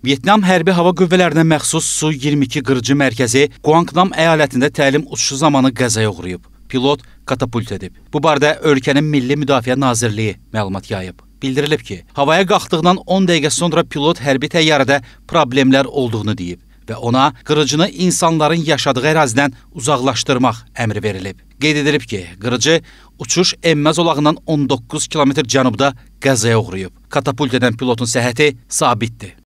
Vyetnam Hərbi Hava Qüvvələrinə məxsus Su-22 qırıcı mərkəzi Guangnam əyalətində təlim uçuşu zamanı qəzaya uğrayıb. Pilot katapult edib. Bu barədə ölkənin Milli Müdafiə Nazirliyi məlumat yayıb. Bildirilib ki, havaya qalxdıqdan 10 dəqiqə sonra pilot hərbi təyyarədə problemlər olduğunu deyib və ona qırıcını insanların yaşadığı ərazidən uzaqlaşdırmaq əmri verilib. Qeyd edilib ki, qırıcı uçuş enməz olağından 19 kilometr cənubda qəzaya uğrayıb. Katapult edən pilotun səhhəti sabitdir.